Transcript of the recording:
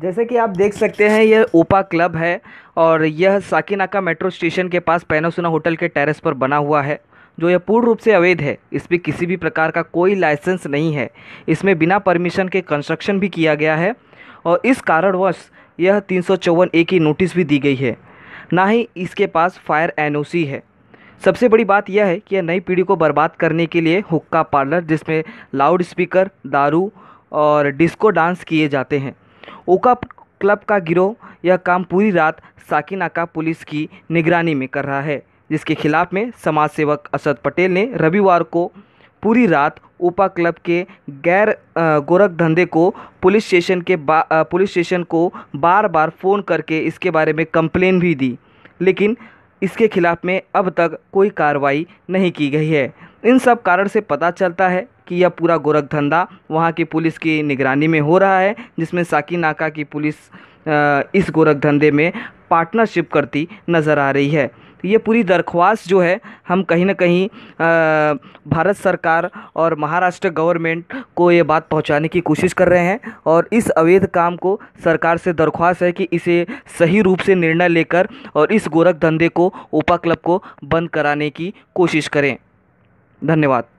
जैसे कि आप देख सकते हैं यह ओपा क्लब है और यह साकिनाका मेट्रो स्टेशन के पास पैनोसुना होटल के टेरेस पर बना हुआ है जो यह पूर्ण रूप से अवैध है इसमें किसी भी प्रकार का कोई लाइसेंस नहीं है इसमें बिना परमिशन के कंस्ट्रक्शन भी किया गया है और इस कारणवश यह तीन ए की नोटिस भी दी गई है ना ही इसके पास फायर सी है सबसे बड़ी बात यह है कि यह नई पीढ़ी को बर्बाद करने के लिए हुक्का पार्लर जिसमें लाउड स्पीकर दारू और डिस्को डांस किए जाते हैं ओका क्लब का गिरोह यह काम पूरी रात साकिनाका पुलिस की निगरानी में कर रहा है जिसके खिलाफ में समाज सेवक असद पटेल ने रविवार को पूरी रात ओपा क्लब के गैर गोरख धंधे को पुलिस स्टेशन के पुलिस स्टेशन को बार बार फ़ोन करके इसके बारे में कंप्लेन भी दी लेकिन इसके खिलाफ़ में अब तक कोई कार्रवाई नहीं की गई है इन सब कारण से पता चलता है कि यह पूरा गोरख धंधा वहाँ की पुलिस की निगरानी में हो रहा है जिसमें साकी नाका की पुलिस इस गोरख धंधे में पार्टनरशिप करती नज़र आ रही है ये पूरी दरख्वास्त जो है हम कहीं ना कहीं भारत सरकार और महाराष्ट्र गवर्नमेंट को ये बात पहुंचाने की कोशिश कर रहे हैं और इस अवैध काम को सरकार से दरख्वास्त है कि इसे सही रूप से निर्णय लेकर और इस गोरख धंधे को ओपा क्लब को बंद कराने की कोशिश करें धन्यवाद